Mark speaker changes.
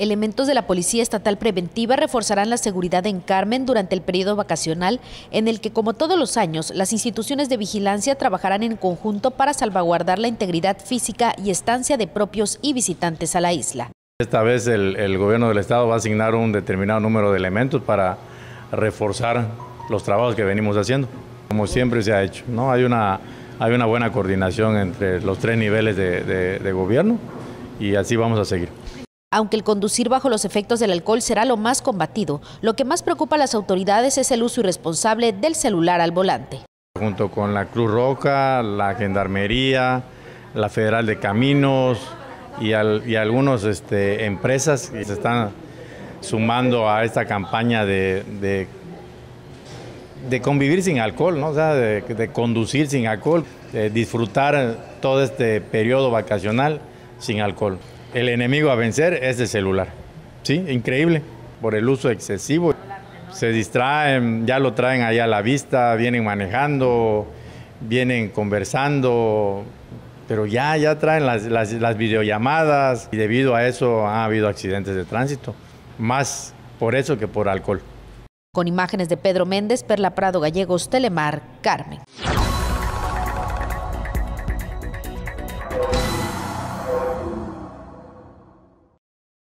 Speaker 1: Elementos de la Policía Estatal Preventiva reforzarán la seguridad en Carmen durante el periodo vacacional, en el que, como todos los años, las instituciones de vigilancia trabajarán en conjunto para salvaguardar la integridad física y estancia de propios y visitantes a la isla.
Speaker 2: Esta vez el, gobierno del estado va a asignar un determinado número de elementos para reforzar los trabajos que venimos haciendo, como siempre se ha hecho. ¿no? Hay, una, hay una buena coordinación entre los tres niveles de gobierno y así vamos a seguir.
Speaker 1: Aunque el conducir bajo los efectos del alcohol será lo más combatido, lo que más preocupa a las autoridades es el uso irresponsable del celular al volante.
Speaker 2: Junto con la Cruz Roja, la Gendarmería, la Federal de Caminos y, algunas este, empresas que se están sumando a esta campaña de, de, convivir sin alcohol, ¿no? sea, de, de, conducir sin alcohol, de disfrutar todo este periodo vacacional sin alcohol el enemigo a vencer es el celular. Sí, increíble, por el uso excesivo. Se distraen, ya lo traen allá a la vista, vienen manejando, vienen conversando, pero ya, ya traen las, las videollamadas y debido a eso ha habido accidentes de tránsito, más por eso que por alcohol.
Speaker 1: Con imágenes de Pedro Méndez, Perla Prado Gallegos, Telemar, Carmen.